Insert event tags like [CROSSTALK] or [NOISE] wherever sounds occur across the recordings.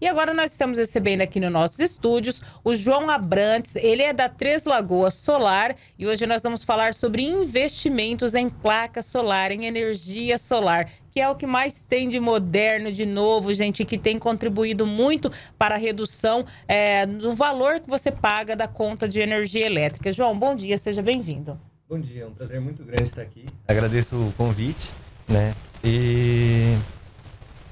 E agora nós estamos recebendo aqui nos nossos estúdios o João Abrantes, ele é da Três Lagoas Solar e hoje nós vamos falar sobre investimentos em placa solar, em energia solar, que é o que mais tem de moderno, de novo, gente, que tem contribuído muito para a redução é, no valor que você paga da conta de energia elétrica. João, bom dia, seja bem-vindo. Bom dia, é um prazer muito grande estar aqui. Agradeço o convite, né? E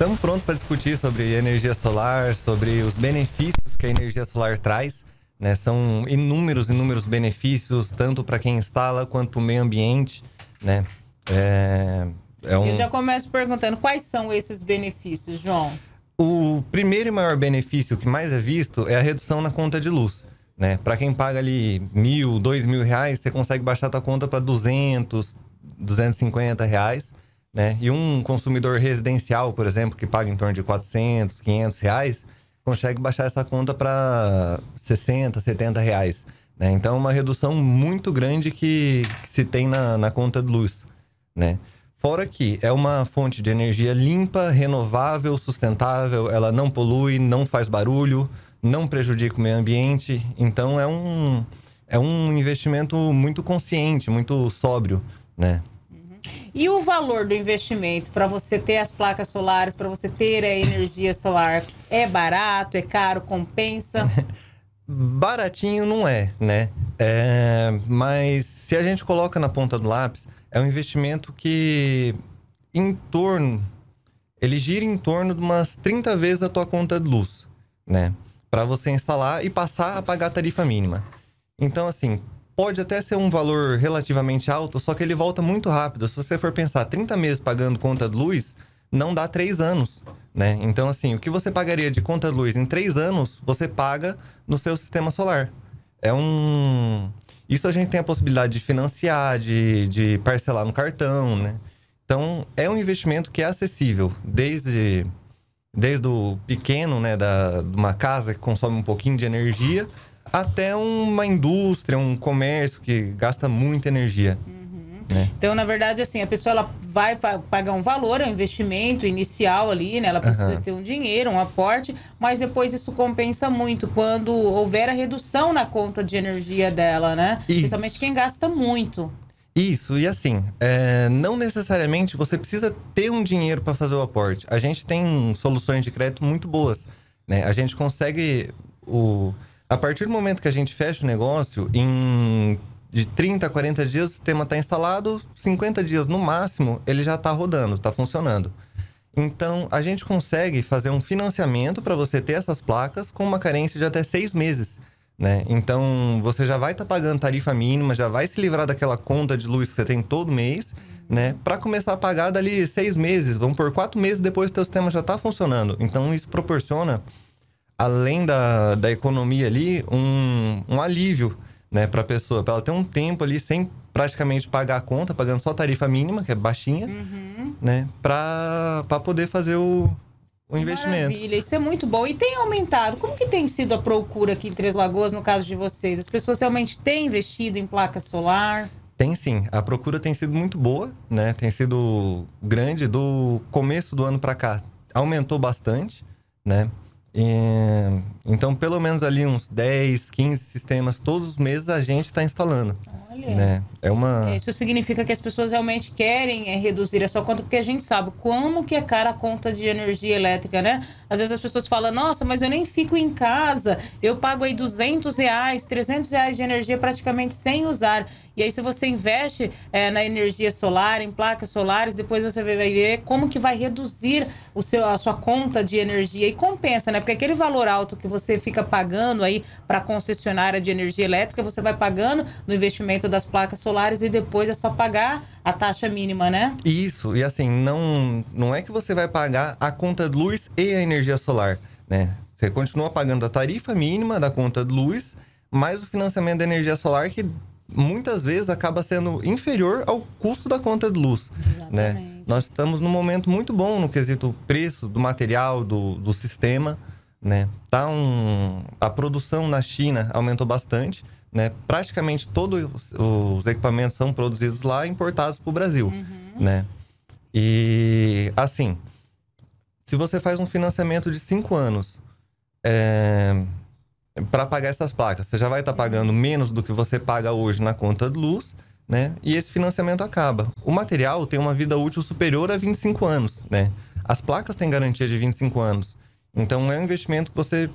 Estamos prontos para discutir sobre energia solar, sobre os benefícios que a energia solar traz. Né? São inúmeros, inúmeros benefícios, tanto para quem instala quanto para o meio ambiente. Né? É, é um... Eu já começo perguntando quais são esses benefícios, João. O primeiro e maior benefício que mais é visto é a redução na conta de luz. Né? Para quem paga ali mil, dois mil reais, você consegue baixar a sua conta para 200, 250 reais. Né? E um consumidor residencial, por exemplo, que paga em torno de 400, 500 reais, consegue baixar essa conta para 60, 70 reais. Né? Então, é uma redução muito grande que, que se tem na, na, conta de luz. Né? Fora que é uma fonte de energia limpa, renovável, sustentável, ela não polui, não faz barulho, não prejudica o meio ambiente. Então, é um, é um investimento muito consciente, muito sóbrio. Né? E o valor do investimento para você ter as placas solares, para você ter a energia solar, é barato, é caro, compensa? [LAUGHS] Baratinho não é, né? É, mas se a gente coloca na ponta do lápis, é um investimento que em torno ele gira em torno de umas 30 vezes a tua conta de luz, né? Para você instalar e passar a pagar a tarifa mínima. Então assim, pode até ser um valor relativamente alto, só que ele volta muito rápido. Se você for pensar 30 meses pagando conta de luz, não dá 3 anos. Né? Então, assim, o que você pagaria de conta de luz em 3 anos, você paga no seu sistema solar. É um. Isso a gente tem a possibilidade de financiar, de, de parcelar no cartão, né? Então, é um investimento que é acessível, desde, desde o pequeno, né, da, de uma casa que consome um pouquinho de energia, até uma indústria, um comércio que gasta muita energia. Uhum. Né? Então, na verdade, assim, a pessoa ela vai pagar um valor, é um investimento inicial ali, né? Ela precisa uhum. ter um dinheiro, um aporte, mas depois isso compensa muito quando houver a redução na conta de energia dela, né? Isso. Principalmente quem gasta muito. Isso, e assim, é, não necessariamente você precisa ter um dinheiro para fazer o aporte. A gente tem soluções de crédito muito boas, né? A gente consegue o a partir do momento que a gente fecha o negócio, em de 30 a 40 dias o sistema está instalado, 50 dias no máximo ele já está rodando, está funcionando. Então, a gente consegue fazer um financiamento para você ter essas placas com uma carência de até seis meses. Né? Então, você já vai estar tá pagando tarifa mínima, já vai se livrar daquela conta de luz que você tem todo mês, né? Para começar a pagar dali seis meses, vamos por quatro meses depois que o seu sistema já está funcionando. Então, isso proporciona além da, da economia ali, um, um alívio né, para a pessoa, para ela ter um tempo ali sem praticamente pagar a conta, pagando só a tarifa mínima, que é baixinha, uhum. né, para poder fazer o, o investimento. Maravilha, isso é muito bom. E tem aumentado. Como que tem sido a procura aqui em Três Lagoas, no caso de vocês? As pessoas realmente têm investido em placa solar? Tem sim. A procura tem sido muito boa, né? Tem sido grande do começo do ano para cá. Aumentou bastante, né? E, é, então, pelo menos ali uns 10, 15 sistemas todos os meses a gente está instalando. Olha. Né? É uma... É, isso significa que as pessoas realmente querem é, reduzir a sua conta, porque a gente sabe como que é cara a conta de energia elétrica, né? Às vezes as pessoas falam, nossa, mas eu nem fico em casa, eu pago aí 200 reais, 300 reais de energia praticamente sem usar. E aí se você investe é, na energia solar, em placas solares, depois você vai ver como que vai reduzir o seu, a sua conta de energia. E compensa, né? Porque aquele valor alto que você fica pagando aí para concessionária de energia elétrica, você vai pagando no investimento das placas solares e depois é só pagar a taxa mínima, né? Isso, e assim, não, não é que você vai pagar a conta de luz e a energia solar, né? Você continua pagando a tarifa mínima da conta de luz, mais o financiamento da energia solar, que muitas vezes acaba sendo inferior ao custo da conta de luz. Né? Exatamente. Né? Nós estamos num momento muito bom no quesito preço do material, do, do sistema. Né? Tá um... A produção na China aumentou bastante. Né? Praticamente todos os equipamentos são produzidos lá e importados para o Brasil. Uhum. Né? E, assim, se você faz um financiamento de cinco anos é, para pagar essas placas, você já vai estar tá pagando menos do que você paga hoje na conta de luz. Né? E esse financiamento acaba. O material tem uma vida útil superior a 25 anos, né? As placas têm garantia de 25 anos. Então é um investimento que você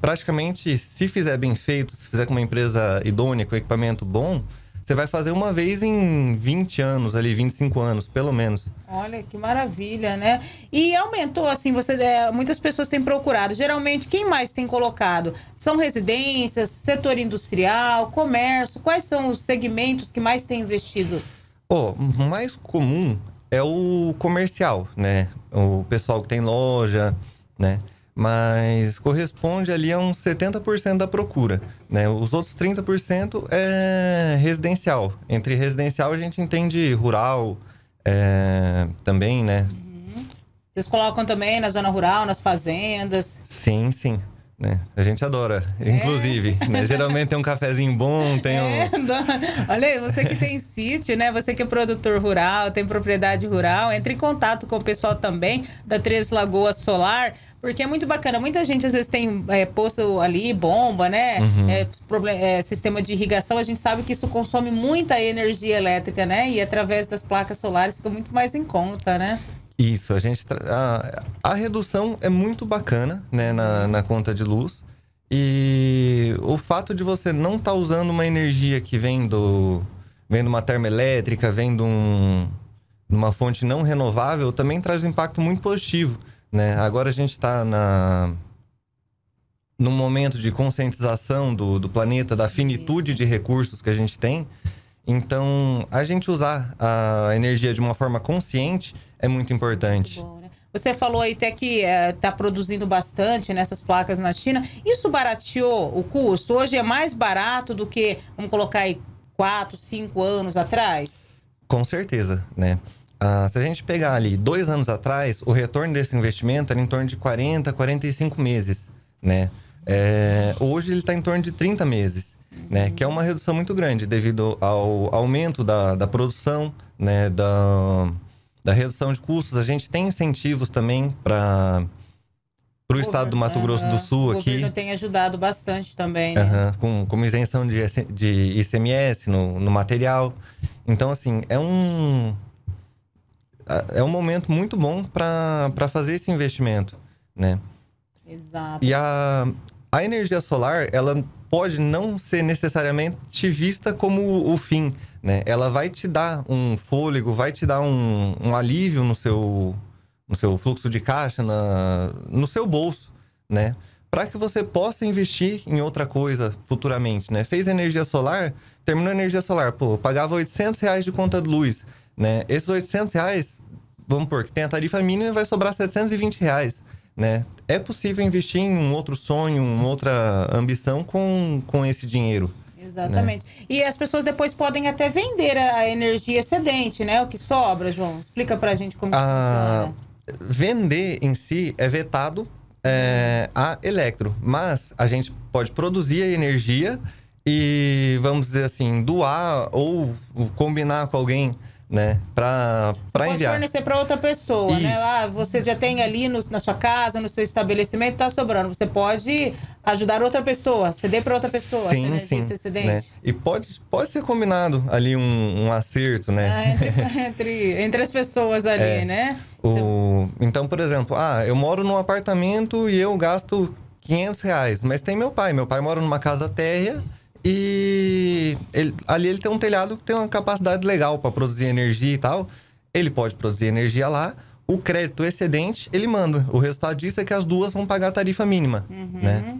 praticamente, se fizer bem feito, se fizer com uma empresa idônea, com equipamento bom, você vai fazer uma vez em 20 anos, ali, 25 anos, pelo menos. Olha que maravilha, né? E aumentou, assim, você é, muitas pessoas têm procurado. Geralmente, quem mais tem colocado? São residências, setor industrial, comércio? Quais são os segmentos que mais têm investido? O oh, mais comum é o comercial, né? O pessoal que tem loja, né? mas corresponde ali a uns 70% da procura. Né? Os outros 30% é residencial. Entre residencial a gente entende rural é, também, né? Uhum. Vocês colocam também na zona rural, nas fazendas? Sim, sim. Né? A gente adora, é. inclusive. Né? [LAUGHS] Geralmente tem um cafezinho bom, tem um. É, dona... Olha aí, você que tem sítio, né? Você que é produtor rural, tem propriedade rural, entre em contato com o pessoal também da Três Lagoas Solar porque é muito bacana. Muita gente às vezes tem é, posto ali, bomba, né? Uhum. É, é, sistema de irrigação. A gente sabe que isso consome muita energia elétrica, né? E através das placas solares fica muito mais em conta, né? Isso, a gente. Tra... A, a, redução é muito bacana, né, na, na conta de luz. E o fato de você não estar tá usando uma energia que vem do. vem de uma termoelétrica, vem de um, uma fonte não renovável, também traz um impacto muito positivo. Né? Agora a gente está na num momento de conscientização do, do planeta, da finitude Isso. de recursos que a gente tem. Então, a gente usar a energia de uma forma consciente é muito importante. Muito bom, né? Você falou aí até que está eh, é, produzindo bastante nessas placas na China. Isso barateou o custo? Hoje é mais barato do que, vamos colocar aí, quatro, cinco anos atrás? Com certeza, né? Ah, se a gente pegar ali dois anos atrás, o retorno desse investimento era em torno de 40, 45 meses, né? É, hoje ele está em torno de 30 meses, né? Que é uma redução muito grande devido ao aumento da, da produção, né? Da, da redução de custos. A gente tem incentivos também para para o estado do Mato Grosso do Sul aqui. O governo tem ajudado bastante também, né? Uhum. Com, com isenção de, de ICMS no, no material. Então, assim, é um, é um momento muito bom para fazer esse investimento, né? Exato. E a, a energia solar, ela pode não ser necessariamente vista como o, o fim, né? Ela vai te dar um fôlego, vai te dar um, um alívio no seu, no seu fluxo de caixa, na, no seu bolso, né? Para que você possa investir em outra coisa futuramente, né? Fez energia solar, terminou a energia solar, pô, pagava 800 reais de conta de luz né? Esses 800 reais, vamos por que tem a tarifa mínima e vai sobrar 720 reais. Né? É possível investir em um outro sonho, uma outra ambição com, com esse dinheiro. Né? Exatamente. Né? E as pessoas depois podem até vender a energia excedente, né? O que sobra, João. Explica pra gente como a... Ah, funciona. Vender em si é vetado é, a eletro, mas a gente pode produzir a energia e, vamos dizer assim, doar ou combinar com alguém né? Para enviar. fornecer para outra pessoa, né? Isso. né? Ah, lá você já tem ali no, na sua casa, no seu estabelecimento, está sobrando. Você pode ajudar outra pessoa, ceder para outra pessoa. Sim, sim. Né? E pode, pode ser combinado ali um, um acerto, né? Ah, entre, [LAUGHS] entre, entre, as pessoas [LAUGHS] ali, é, né? O, então, por exemplo, ah, eu moro num apartamento e eu gasto 500 reais, mas tem meu pai. Meu pai mora numa casa térrea e ele, ali ele tem um telhado que tem uma capacidade legal para produzir energia e tal. Ele pode produzir energia lá. O crédito excedente, ele manda. O resultado disso é que as duas vão pagar a tarifa mínima, uhum. né?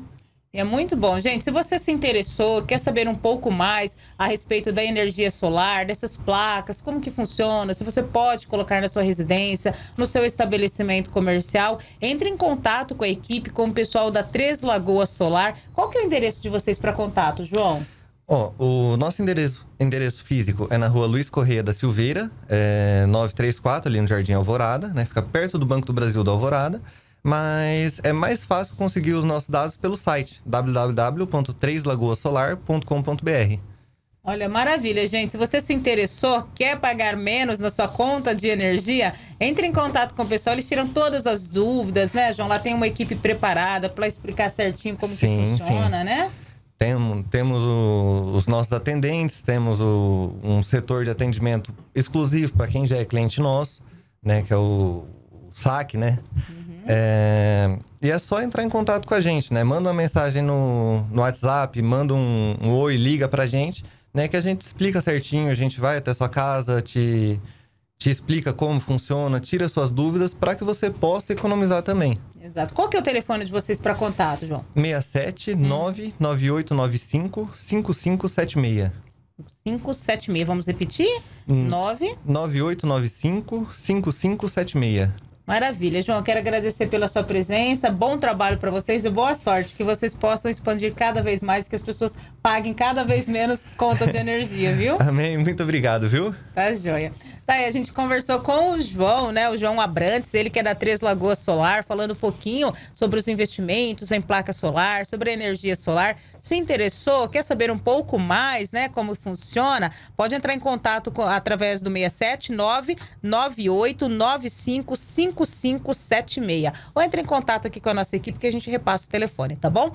É muito bom, gente. Se você se interessou, quer saber um pouco mais a respeito da energia solar, dessas placas, como que funciona, se você pode colocar na sua residência, no seu estabelecimento comercial, entre em contato com a equipe, com o pessoal da Três Lagoas Solar. Qual que é o endereço de vocês para contato, João? Ó, oh, o nosso endereço, endereço físico é na rua Luiz Correia da Silveira, é, 934, ali no Jardim Alvorada, né? Fica perto do Banco do Brasil da Alvorada mas é mais fácil conseguir os nossos dados pelo site www.3lagoasolar.com.br Olha, maravilha, gente. Se você se interessou, quer pagar menos na sua conta de energia, entre em contato com o pessoal, eles tiram todas as dúvidas, né, João? Lá tem uma equipe preparada para explicar certinho como sim, que funciona, sim. né? Tem, temos o, os nossos atendentes, temos o, um setor de atendimento exclusivo para quem já é cliente nosso, né? Que é o, o SAC, né? Uhum. É, e é só entrar em contato com a gente, né? Manda uma mensagem no, no WhatsApp, manda um, um oi, liga pra gente, né? Que a gente explica certinho, a gente vai até sua casa, te, te explica como funciona, tira suas dúvidas para que você possa economizar também. Exato. Qual que é o telefone de vocês para contato, João? 5576. 576, vamos repetir? Hum. 9 9895 5576. Maravilha. João, quero agradecer pela sua presença. Bom trabalho para vocês e boa sorte. Que vocês possam expandir cada vez mais, que as pessoas paguem cada vez menos conta de energia, viu? [LAUGHS] Amém. Muito obrigado, viu? Tá joia. Tá aí, a gente conversou com o João, né? O João Abrantes, ele que é da Três Lagoas Solar, falando um pouquinho sobre os investimentos em placa solar, sobre a energia solar. Se interessou, quer saber um pouco mais, né? Como funciona, pode entrar em contato com, através do 679 9895 5576. Ou entre em contato aqui com a nossa equipe que a gente repassa o telefone, tá bom?